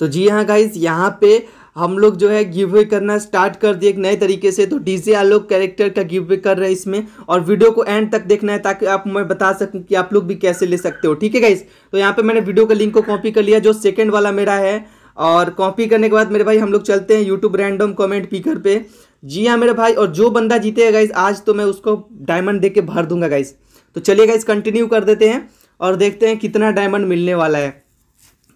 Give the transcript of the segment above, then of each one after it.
तो जी हाँ गाइज यहाँ पे हम लोग जो है गिव वे करना स्टार्ट कर दिए एक नए तरीके से तो डीजे आलोक कैरेक्टर का गिव वे कर रहे हैं इसमें और वीडियो को एंड तक देखना है ताकि आप मैं बता सकूं कि आप लोग भी कैसे ले सकते हो ठीक है गाइस तो यहाँ पे मैंने वीडियो का लिंक को कॉपी कर लिया जो सेकंड वाला मेरा है और कॉपी करने के बाद मेरे भाई हम लोग चलते हैं यूट्यूब रैंडम कॉमेंट पीकर पे जी हाँ मेरे भाई और जो बंदा जीतेगा गाइस आज तो मैं उसको डायमंड दे के भर दूंगा गाइस तो चलिए गाइस कंटिन्यू कर देते हैं और देखते हैं कितना डायमंड मिलने वाला है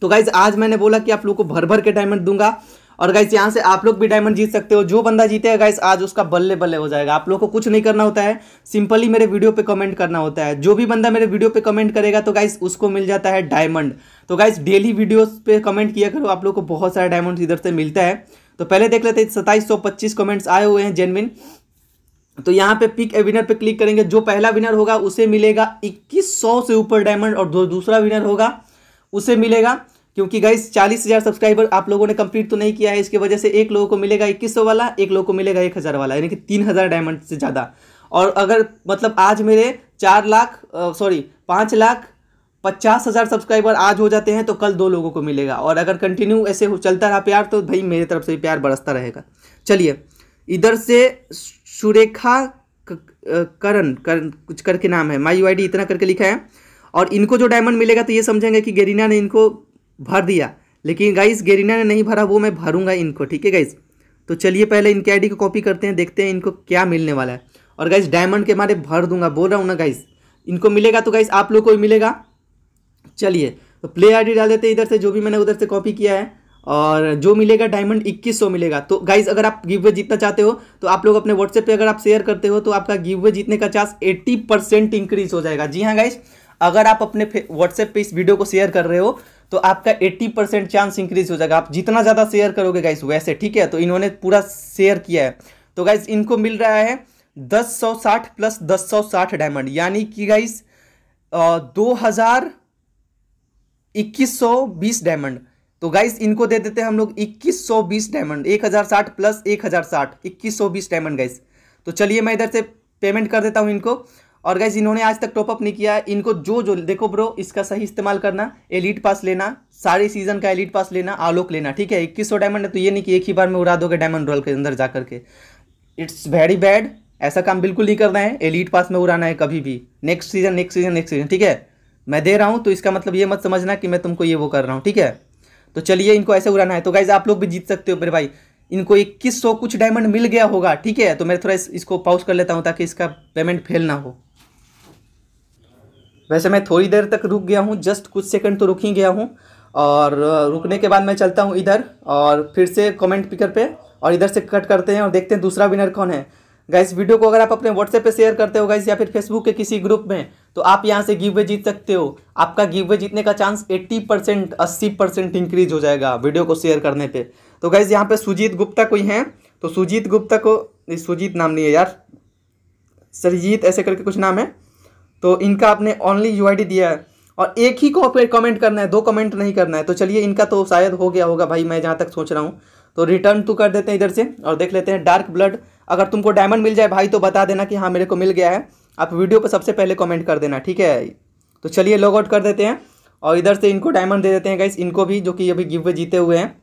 तो गाइज आज मैंने बोला कि आप लोग को भर भर के डायमंड दूंगा और गाइज यहाँ से आप लोग भी डायमंड जीत सकते हो जो बंदा जीतेगा गाइज आज उसका बल्ले बल्ले हो जाएगा आप लोग को कुछ नहीं करना होता है सिंपली मेरे वीडियो पे कमेंट करना होता है जो भी बंदा मेरे वीडियो पे कमेंट करेगा तो गाइज उसको मिल जाता है डायमंड तो गाइज डेली वीडियोस पे कमेंट किया करो आप लोग को बहुत सारे डायमंड इधर से मिलता है तो पहले देख लेते हैं सत्ताईस कमेंट्स आए हुए हैं जेनविन तो यहाँ पे पिक ए विनर पे क्लिक करेंगे जो पहला विनर होगा उसे मिलेगा इक्कीस से ऊपर डायमंड और दूसरा विनर होगा उसे मिलेगा क्योंकि गाइस चालीस हज़ार सब्सक्राइबर आप लोगों ने कंप्लीट तो नहीं किया है इसकी वजह से एक लोगों को मिलेगा इक्कीस सौ वाला एक लोगों को मिलेगा एक हज़ार वाला यानी कि तीन हज़ार डायमंड से ज़्यादा और अगर मतलब आज मेरे चार लाख सॉरी पाँच लाख पचास हज़ार सब्सक्राइबर आज हो जाते हैं तो कल दो लोगों को मिलेगा और अगर कंटिन्यू ऐसे हो चलता रहा प्यार तो भाई मेरे तरफ से भी प्यार बरसता रहेगा चलिए इधर से सुरेखा करण करण कुछ करके नाम है माई यू इतना करके लिखा है और इनको जो डायमंड मिलेगा तो ये समझेंगे कि गेरीना ने इनको भर दिया लेकिन गाइस गेरिना ने नहीं भरा वो मैं भरूंगा इनको ठीक है गाइस तो चलिए पहले इनके आईडी को कॉपी करते हैं देखते हैं इनको क्या मिलने वाला है और गाइस डायमंड के मारे भर दूंगा बोल रहा हूँ ना गाइस इनको मिलेगा तो गाइस आप लोग को भी मिलेगा चलिए तो प्ले आई डाल देते हैं इधर से जो भी मैंने उधर से कॉपी किया है और जो मिलेगा डायमंड इक्कीस मिलेगा तो गाइज अगर आप गिव वे जीतना चाहते हो तो आप लोग अपने व्हाट्सएप पर अगर आप शेयर करते हो तो आपका गिव वे जीतने का चांस एट्टी परसेंट इंक्रीज हो जाएगा जी हाँ गाइज अगर आप अपने व्हाट्सएप पर इस वीडियो को शेयर कर रहे हो तो आपका 80 परसेंट चांस इंक्रीज हो जाएगा आप जितना ज़्यादा शेयर करोगे गाइस वैसे ठीक है तो इन्होंने पूरा शेयर किया है तो गाइस इनको मिल रहा है दस सौ साठ प्लस दस सौ साठ डायमंड यानी कि गाइस दो हज़ार इक्कीस सौ बीस डायमंड तो गाइस इनको दे देते हैं हम लोग इक्कीस सौ बीस डायमंड एक हज़ार साठ प्लस एक हज़ार साठ इक्कीस सौ बीस डायमंड गाइस तो चलिए मैं इधर से पेमेंट कर देता हूँ इनको और गैस इन्होंने आज तक टॉपअप नहीं किया है इनको जो जो देखो ब्रो इसका सही इस्तेमाल करना एलिट पास लेना सारे सीजन का एलिट पास लेना आलोक लेना ठीक है इक्कीस सौ डायमंड है तो ये नहीं कि एक ही बार में उड़ा दोगे डायमंड रोल के अंदर जा करके इट्स वेरी बैड ऐसा काम बिल्कुल नहीं करना है एलिट पास में उड़ाना है कभी भी next season next season next season ठीक है मैं दे रहा हूँ तो इसका मतलब ये मत समझना कि मैं तुमको ये वो कर रहा हूँ ठीक है तो चलिए इनको ऐसे उड़ाना है तो गाइज आप लोग भी जीत सकते हो मेरे भाई इनको इक्कीस सौ कुछ डायमंड मिल गया होगा ठीक है तो मैं थोड़ा इस, इसको पाउस कर लेता हूँ ताकि इसका पेमेंट फेल ना हो वैसे मैं थोड़ी देर तक रुक गया हूँ जस्ट कुछ सेकंड तो रुक ही गया हूँ और रुकने के बाद मैं चलता हूँ इधर और फिर से कमेंट पिकर पे और इधर से कट करते हैं और देखते हैं दूसरा विनर कौन है गाइस वीडियो को अगर आप अपने व्हाट्सएप पे शेयर करते हो गाइस या फिर फेसबुक के किसी ग्रुप में तो आप यहाँ से गिव वे जीत सकते हो आपका गिव वे जीतने का चांस एट्टी परसेंट अस्सी परसेंट इंक्रीज हो जाएगा वीडियो को शेयर करने पर तो गाइज यहाँ पर सुजीत गुप्ता कोई हैं तो सुजीत गुप्ता को सुजीत नाम नहीं है यार सरजीत ऐसे करके कुछ नाम है तो इनका आपने ओनली यू दिया है और एक ही को कमेंट करना है दो कमेंट नहीं करना है तो चलिए इनका तो शायद हो गया होगा भाई मैं जहाँ तक सोच रहा हूँ तो रिटर्न तो कर देते हैं इधर से और देख लेते हैं डार्क ब्लड अगर तुमको डायमंड मिल जाए भाई तो बता देना कि हाँ मेरे को मिल गया है आप वीडियो पर सबसे पहले कमेंट कर देना ठीक है तो चलिए लॉग आउट कर देते हैं और इधर से इनको डायमंड दे देते हैं गाइस इनको भी जो कि अभी गिव जीते हुए हैं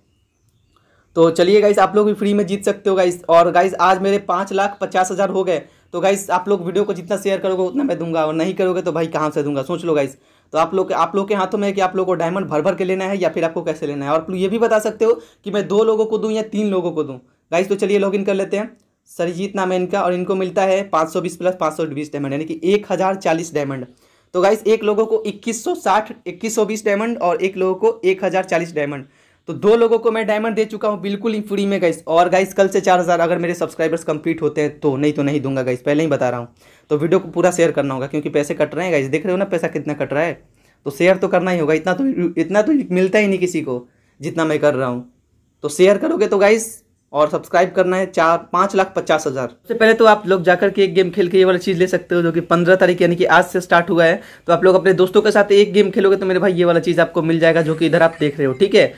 तो चलिए गाइस आप लोग भी फ्री में जीत सकते हो गाइस और गाइस आज मेरे पाँच लाख पचास हज़ार हो गए तो गाइस आप लोग वीडियो को जितना शेयर करोगे उतना मैं दूंगा और नहीं करोगे तो भाई कहाँ से दूंगा सोच लो गाइस तो आप लोग आप लोग के हाथों में कि आप लोग को डायमंड भर भर के लेना है या फिर आपको कैसे लेना है और ये भी बता सकते हो कि मैं दो लोगों को दूँ या तीन लोगों को दूँ गाइस तो चलिए इन कर लेते हैं सरजीत नाम है इनका और इनको मिलता है पाँच सौ बीस प्लस पाँच सौ बीस डायमंड यानी कि एक हज़ार चालीस डायमंड तो गाइस एक लोगों को इक्कीस सौ साठ इक्कीस सौ बीस डायमंड और एक लोगों को एक हज़ार चालीस डायमंड तो दो लोगों को मैं डायमंड दे चुका हूँ बिल्कुल ही फ्री में गाइस और गाइस कल से चार हज़ार अगर मेरे सब्सक्राइबर्स कंप्लीट होते हैं तो नहीं तो नहीं दूंगा गाइस पहले ही बता रहा हूँ तो वीडियो को पूरा शेयर करना होगा क्योंकि पैसे कट रहे हैं गाइस देख रहे हो ना पैसा कितना कट रहा है तो शेयर तो करना ही होगा इतना तो इतना तो मिलता ही नहीं किसी को जितना मैं कर रहा हूँ तो शेयर करोगे तो गाइस और सब्सक्राइब करना है चार पांच लाख पचास हज़ार सबसे पहले तो आप लोग जाकर के एक गेम खेल के ये वाला चीज़ ले सकते हो जो कि पंद्रह तारीख यानी कि आज से स्टार्ट हुआ है तो आप लोग अपने दोस्तों के साथ एक गेम खेलोगे तो मेरे भाई ये वाला चीज़ आपको मिल जाएगा जो कि इधर आप देख रहे हो ठीक है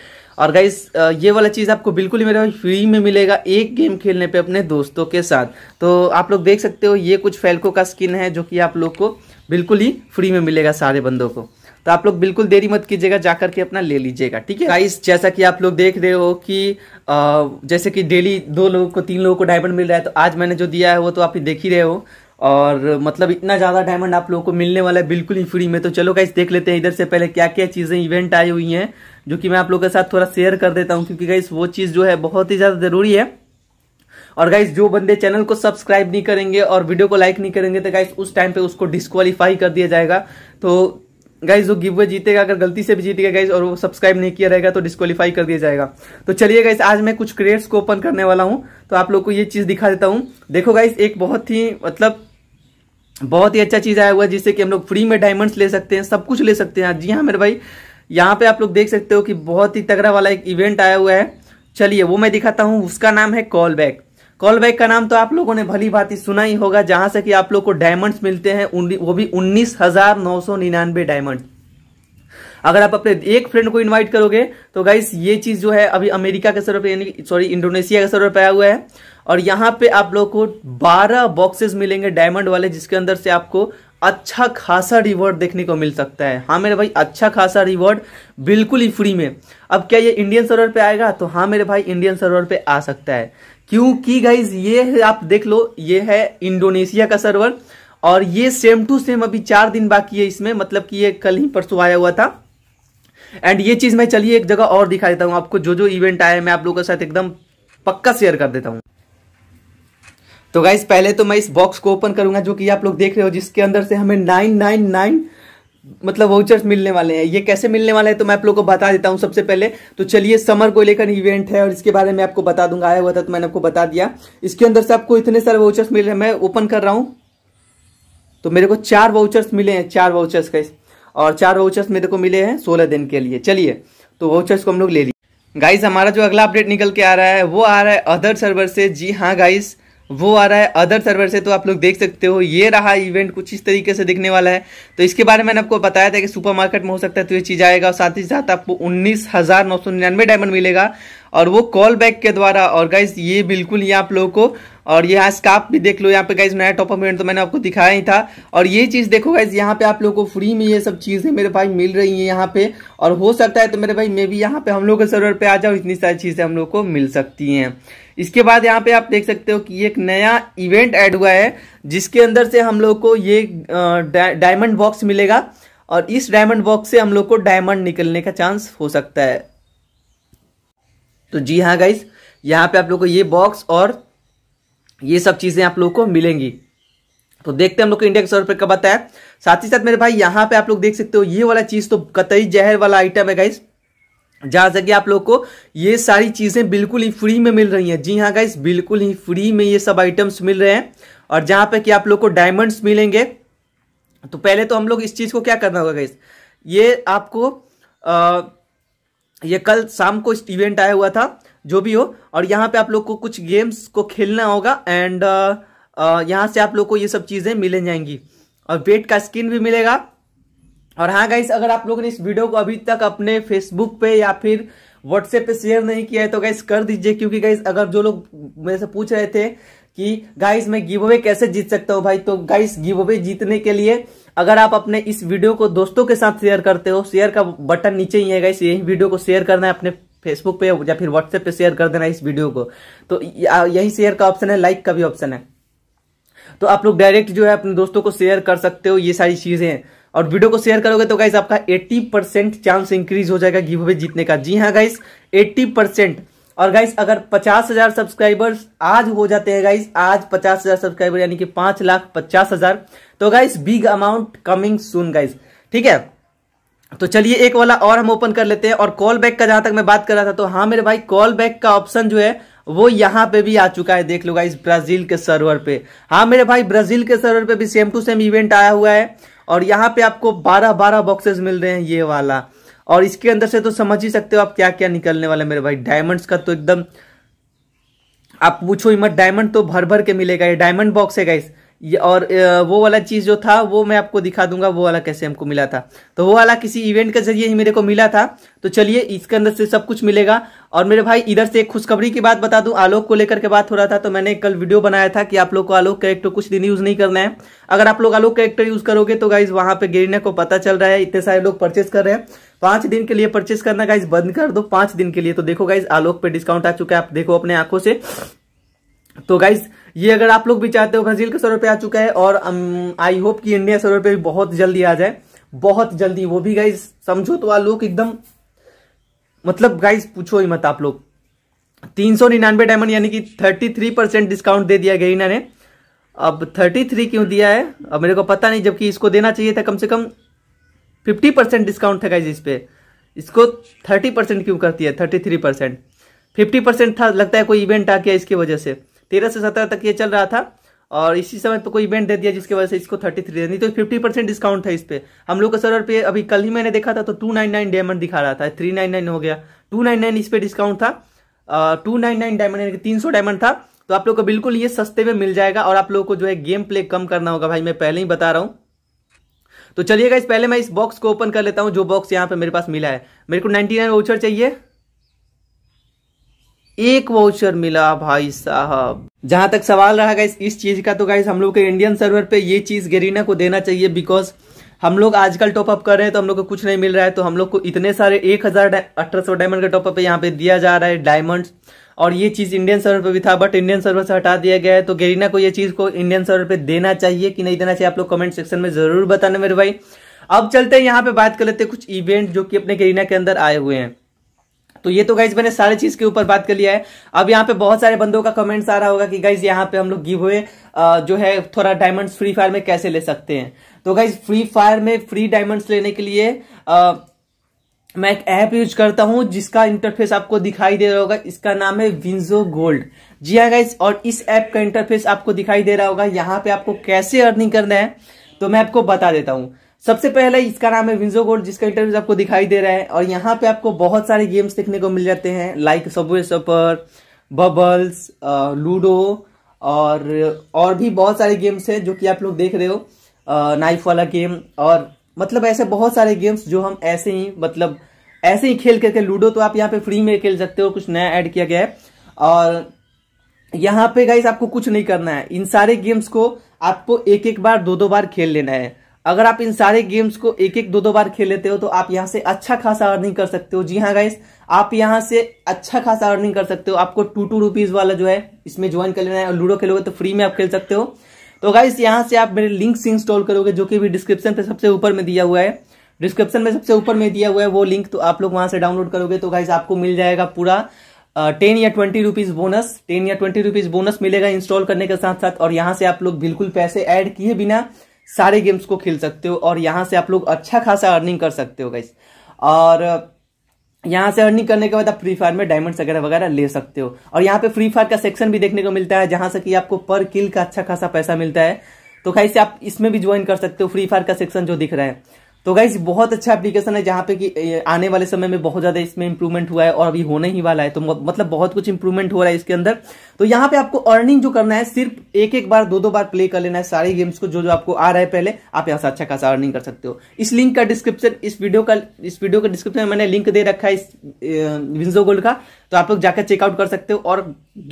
और गाइस ये वाला चीज़ आपको बिल्कुल ही मेरे भाई फ्री में मिलेगा एक गेम खेलने पे अपने दोस्तों के साथ तो आप लोग देख सकते हो ये कुछ फैल्को का स्किन है जो कि आप लोग को बिल्कुल ही फ्री में मिलेगा सारे बंदों को तो आप लोग बिल्कुल देरी मत कीजिएगा जाकर के अपना ले लीजिएगा ठीक है गाइस जैसा कि आप लोग देख रहे हो कि आ, जैसे कि डेली दो लोगों को तीन लोगों को डायमंड मिल रहा है तो आज मैंने जो दिया है वो तो आप देख ही रहे हो और मतलब इतना ज़्यादा डायमंड आप लोगों को मिलने वाला है बिल्कुल ही फ्री में तो चलो गाइस देख लेते हैं इधर से पहले क्या क्या चीज़ें इवेंट आई हुई है जो कि मैं आप लोगों के साथ थोड़ा शेयर कर देता हूँ क्योंकि गाइस वो चीज़ जो है बहुत ही ज़्यादा ज़रूरी है और गाइस जो बंदे चैनल को सब्सक्राइब नहीं करेंगे और वीडियो को लाइक नहीं करेंगे तो गाइस उस टाइम पे उसको डिस्कालीफाई कर दिया जाएगा तो गाइज वो गिव जीतेगा अगर गलती से भी जीतेगा गाइज और वो सब्सक्राइब नहीं किया रहेगा तो डिस्कालीफाई कर दिया जाएगा तो चलिए गाइस आज मैं कुछ क्रेट्स को ओपन करने वाला हूँ तो आप लोग को ये चीज़ दिखा देता हूँ देखो गाइस एक बहुत ही मतलब बहुत ही अच्छा चीज़ आया हुआ है जिससे कि हम लोग फ्री में डायमंड्स ले सकते हैं सब कुछ ले सकते हैं जी हाँ मेरे भाई यहाँ पे आप लोग देख सकते हो कि बहुत ही तगड़ा वाला एक इवेंट आया हुआ है चलिए वो मैं दिखाता हूँ उसका नाम है कॉल बैक कॉल बैक का नाम तो आप लोगों ने भली भांति सुना ही होगा जहां से कि आप लोग को डायमंड्स मिलते हैं वो भी उन्नीस हजार नौ सौ निन्यानवे डायमंड अगर आप अपने एक फ्रेंड को इनवाइट करोगे तो गाइस ये चीज जो है अभी अमेरिका के सर्वर पे सॉरी इंडोनेशिया के सर्वर पे आया हुआ है और यहाँ पे आप लोग को 12 बॉक्सेस मिलेंगे डायमंड वाले जिसके अंदर से आपको अच्छा खासा रिवॉर्ड देखने को मिल सकता है हाँ मेरे भाई अच्छा खासा रिवॉर्ड बिल्कुल ही फ्री में अब क्या ये इंडियन सर्वर पे आएगा तो हाँ मेरे भाई इंडियन सर्वर पे आ सकता है क्योंकि गाइज ये है आप देख लो ये है इंडोनेशिया का सर्वर और ये सेम टू सेम अभी चार दिन बाकी है इसमें मतलब कि ये कल ही परसों आया हुआ था एंड ये चीज मैं चलिए एक जगह और दिखा देता हूँ आपको जो जो इवेंट आया है मैं आप लोगों के साथ एकदम पक्का शेयर कर देता हूँ तो गाइज पहले तो मैं इस बॉक्स को ओपन करूंगा जो कि आप लोग देख रहे हो जिसके अंदर से हमें नाइन नाइन नाइन मतलब वाउचर्स मिलने वाले हैं ये कैसे मिलने वाले हैं तो मैं आप लोग को बता देता हूं सबसे पहले तो चलिए समर को लेकर इवेंट है और इसके बारे में आपको बता दूंगा आया हुआ था तो मैंने आपको बता दिया इसके अंदर से आपको इतने सारे वाउचर्स मिल रहे हैं मैं ओपन कर रहा हूं तो मेरे को चार वाउचर्स मिले हैं चार वाउचर्स का और चार वाउचर्स मेरे को मिले हैं सोलह दिन के लिए चलिए तो वाउचर्स को हम लोग ले लिए गाइस हमारा जो अगला अपडेट निकल के आ रहा है वो आ रहा है अदर सर्वर से जी हाँ गाइस वो आ रहा है अदर सर्वर से तो आप लोग देख सकते हो ये रहा इवेंट कुछ इस तरीके से दिखने वाला है तो इसके बारे में मैंने आपको बताया था कि सुपर मार्केट में हो सकता है तो ये चीज़ आएगा और साथ ही साथ आपको उन्नीस हज़ार नौ सौ निन्यानवे डायमंड मिलेगा और वो कॉल बैक के द्वारा और गाइज ये बिल्कुल ही आप लोगों को और यहाँ स्काप भी देख लो यहाँ पे गाइज नया टॉप इवेंट तो मैंने आपको दिखाया ही था और ये चीज़ देखो गाइज यहाँ पे आप लोगों को फ्री में ये सब चीज़ें मेरे भाई मिल रही है यहाँ पे और हो सकता है तो मेरे भाई मैं भी यहाँ पे हम लोग के सर्वर पे आ जाओ इतनी सारी चीज़ें हम लोग को मिल सकती है इसके बाद यहाँ पे आप देख सकते हो कि एक नया इवेंट ऐड हुआ है जिसके अंदर से हम लोग को ये डायमंड बॉक्स मिलेगा और इस डायमंड बॉक्स से हम लोग को डायमंड निकलने का चांस हो सकता है तो जी हाँ गाइज यहाँ पे आप लोग को ये बॉक्स और ये सब चीज़ें आप लोग को मिलेंगी तो देखते हैं हम लोग को इंडिया के सौ रुपये कब आता है साथ ही साथ मेरे भाई यहाँ पे आप लोग देख सकते हो ये वाला चीज़ तो कतई जहर वाला आइटम है गाइज़ जहाँ से कि आप लोग को ये सारी चीज़ें बिल्कुल ही फ्री में मिल रही हैं जी हाँ गाइस बिल्कुल ही फ्री में ये सब आइटम्स मिल रहे हैं और जहाँ पे कि आप लोग को डायमंड्स मिलेंगे तो पहले तो हम लोग इस चीज़ को क्या करना होगा गाइस ये आपको आ, ये कल शाम को इवेंट आया हुआ था जो भी हो और यहाँ पे आप लोग को कुछ गेम्स को खेलना होगा एंड यहाँ से आप लोग को ये सब चीज़ें मिल जाएंगी और वेट का स्किन भी मिलेगा और हाँ गाइस अगर आप लोगों ने इस वीडियो को अभी तक अपने फेसबुक पे या फिर व्हाट्सएप पे शेयर नहीं किया है तो गाइस कर दीजिए क्योंकि गाइस अगर जो लोग मेरे से पूछ रहे थे कि गाइस मैं गिव अवे कैसे जीत सकता हूँ भाई तो गाइस गिव अवे जीतने के लिए अगर आप अपने इस वीडियो को दोस्तों के साथ शेयर करते हो शेयर का बटन नीचे ही है गाइस यही वीडियो को शेयर करना है अपने फेसबुक पे या फिर व्हाट्सएप पे शेयर कर देना इस वीडियो को तो यही शेयर का ऑप्शन है लाइक का भी ऑप्शन है तो आप लोग डायरेक्ट जो है अपने दोस्तों को शेयर कर सकते हो ये सारी चीजें और वीडियो को शेयर करोगे तो गाइस आपका 80 परसेंट चांस इंक्रीज हो जाएगा गिव अवे जीतने का जी हाँ गाइस 80 परसेंट और गाइस अगर पचास हजार सब्सक्राइबर्स आज हो जाते हैं गाइस आज 50,000 सब्सक्राइबर यानी कि पांच लाख पचास हजार तो गाइस बिग अमाउंट कमिंग सुन गाइस ठीक है तो चलिए एक वाला और हम ओपन कर लेते हैं और कॉल बैक का जहां तक मैं बात कर रहा था तो हाँ मेरे भाई कॉल बैक का ऑप्शन जो है वो यहाँ पे भी आ चुका है देख लो गाइस ब्राजील के सर्वर पे हाँ मेरे भाई ब्राजील के सर्वर पे भी सेम टू सेम इवेंट आया हुआ है और यहाँ पे आपको बारह बारह बॉक्सेस मिल रहे हैं ये वाला और इसके अंदर से तो समझ ही सकते हो आप क्या क्या निकलने वाला मेरे भाई डायमंड्स का तो एकदम आप पूछो ही मत डायमंड तो भर भर के मिलेगा ये डायमंड बॉक्स है गाइस और वो वाला चीज़ जो था वो मैं आपको दिखा दूंगा वो वाला कैसे हमको मिला था तो वो वाला किसी इवेंट के जरिए ही मेरे को मिला था तो चलिए इसके अंदर से सब कुछ मिलेगा और मेरे भाई इधर से एक खुशखबरी की बात बता दूं आलोक को लेकर के बात हो रहा था तो मैंने कल वीडियो बनाया था कि आप लोग को आलोक कैरेक्टर कुछ दिन यूज़ नहीं करना है अगर आप लोग आलोक कैरेक्टर यूज़ करोगे तो गाइज वहाँ पर गिरने को पता चल रहा है इतने सारे लोग परचेस कर रहे हैं पांच दिन के लिए परचेस करना गाइज बंद कर दो पांच दिन के लिए तो देखो गाइज आलोक पे डिस्काउंट आ चुका है आप देखो अपने आंखों से तो गाइज ये अगर आप लोग भी चाहते हो ब्राजील के सौ पे आ चुका है और आई um, होप कि इंडिया सौ पे भी बहुत जल्दी आ जाए बहुत जल्दी वो भी गाइज समझो तो आ लोग एकदम मतलब गाइज पूछो ही मत आप लोग तीन सौ निन्यानवे डायमंड यानी कि थर्टी थ्री परसेंट डिस्काउंट दे दिया गया इन्होंने अब थर्टी थ्री क्यों दिया है अब मेरे को पता नहीं जबकि इसको देना चाहिए था कम से कम फिफ्टी परसेंट डिस्काउंट था गाइज इस पर इसको थर्टी परसेंट क्यों करती है thirty three percent fifty percent था लगता है कोई इवेंट आ गया इसकी वजह से तेरह से सत्रह तक ये चल रहा था और इसी समय पे कोई इवेंट दे दिया जिसकी वजह से इसको थर्टी थ्री नहीं तो फिफ्टी परसेंट डिस्काउंट था इस पर हम लोग का सर्वर पे अभी कल ही मैंने देखा था तो टू नाइन नाइन डायमंड दिखा रहा था थ्री नाइन नाइन हो गया टू नाइन नाइन इस पर डिस्काउंट था टू नाइन नाइन डायमंड यानी कि तीन सौ डायमंड था तो आप लोग को बिल्कुल ये सस्ते में मिल जाएगा और आप लोग को जो है गेम प्ले कम करना होगा भाई मैं पहले ही बता रहा हूँ तो चलिएगा इस पहले मैं इस बॉक्स को ओपन कर लेता हूँ जो बॉक्स यहाँ पे मेरे पास मिला है मेरे को नाइनटी नाइन वोचर चाहिए एक वाउचर मिला भाई साहब जहां तक सवाल रहा गाइस इस चीज का तो गाइस हम लोग के इंडियन सर्वर पे ये चीज गरीना को देना चाहिए बिकॉज हम लोग आजकल टॉप अप कर रहे हैं तो हम लोग को कुछ नहीं मिल रहा है तो हम लोग को इतने सारे एक हजार अठारह सौ डायमंड का टॉपअप यहाँ पे दिया जा रहा है डायमंड और ये चीज इंडियन सर्वर पे भी था बट इंडियन सर्वर से हटा दिया गया है तो गरीना को ये चीज को इंडियन सर्वर पे देना चाहिए कि नहीं देना चाहिए आप लोग कमेंट सेक्शन में जरूर बताना मेरे भाई अब चलते हैं यहाँ पे बात कर लेते हैं कुछ इवेंट जो कि अपने गरीना के अंदर आए हुए हैं तो ये तो गाइज मैंने सारे चीज के ऊपर बात कर लिया है अब यहाँ पे बहुत सारे बंदों का कमेंट्स आ रहा होगा कि गाइज यहाँ पे हम लोग गिव हुए जो है थोड़ा डायमंड्स फ्री फायर में कैसे ले सकते हैं तो गाइज फ्री फायर में फ्री डायमंड्स लेने के लिए आ, मैं एक ऐप यूज करता हूं जिसका इंटरफेस आपको दिखाई दे रहा होगा इसका नाम है विंजो गोल्ड जी हाँ गाइज और इस ऐप का इंटरफेस आपको दिखाई दे रहा होगा यहाँ पे आपको कैसे अर्निंग करना है तो मैं आपको बता देता हूँ सबसे पहले इसका नाम है विंजो गोल्ड जिसका इंटरव्यूज आपको दिखाई दे रहा है और यहाँ पे आपको बहुत सारे गेम्स देखने को मिल जाते हैं like Subway Surfer bubbles ludo और और भी बहुत सारे गेम्स हैं जो कि आप लोग देख रहे हो नाइफ वाला गेम और मतलब ऐसे बहुत सारे गेम्स जो हम ऐसे ही मतलब ऐसे ही खेल करके लूडो तो आप यहाँ पे फ्री में खेल सकते हो कुछ नया ऐड किया गया है और यहाँ पे गाइस आपको कुछ नहीं करना है इन सारे गेम्स को आपको एक एक बार दो दो बार खेल लेना है अगर आप इन सारे गेम्स को एक एक दो दो बार खेल लेते हो तो आप यहाँ से अच्छा खासा अर्निंग कर सकते हो जी हाँ गाइस आप यहाँ से अच्छा खासा अर्निंग कर सकते हो आपको टू टू रुपीज वाला जो है इसमें ज्वाइन कर लेना है और लूडो खेलोगे तो फ्री में आप खेल सकते हो तो गाइस यहाँ से आप मेरे लिंक इंस्टॉल करोगे जो कि भी डिस्क्रिप्शन पे सबसे ऊपर में दिया हुआ है डिस्क्रिप्शन में सबसे ऊपर में दिया हुआ है वो लिंक तो आप लोग वहां से डाउनलोड करोगे तो गाइस आपको मिल जाएगा पूरा टेन या ट्वेंटी रुपीज बोनस टेन या ट्वेंटी रुपीज बोनस मिलेगा इंस्टॉल करने के साथ साथ और यहाँ से आप लोग बिल्कुल पैसे ऐड किए बिना सारे गेम्स को खेल सकते हो और यहाँ से आप लोग अच्छा खासा अर्निंग कर सकते हो गाइस और यहाँ से अर्निंग करने के बाद आप फ्री फायर में डायमंड्स वगैरह वगैरह ले सकते हो और यहाँ पे फ्री फायर का सेक्शन भी देखने को मिलता है जहां से कि आपको पर किल का अच्छा खासा पैसा मिलता है तो खाई से आप इसमें भी ज्वाइन कर सकते हो फ्री फायर का सेक्शन जो दिख रहा है तो गाइज बहुत अच्छा एप्लीकेशन है जहां पे कि आने वाले समय में बहुत ज्यादा इसमें इंप्रूवमेंट हुआ है और अभी होने ही वाला है तो मतलब बहुत कुछ इंप्रूवमेंट हो रहा है इसके अंदर तो यहाँ पे आपको अर्निंग जो करना है सिर्फ एक एक बार दो दो बार प्ले कर लेना है सारे गेम्स को जो जो आपको आ रहा है पहले आप यहाँ से अच्छा खासा अर्निंग कर सकते हो इस लिंक का डिस्क्रिप्शन इस वीडियो का इस वीडियो का डिस्क्रिप्शन में मैंने लिंक दे रखा है इस विंजो गोल्ड का तो आप लोग जाकर चेकआउट कर सकते हो और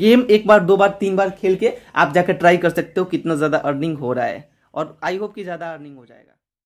गेम एक बार दो बार तीन बार खेल के आप जाकर ट्राई कर सकते हो कितना ज्यादा अर्निंग हो रहा है और आई होप कि ज्यादा अर्निंग हो जाएगा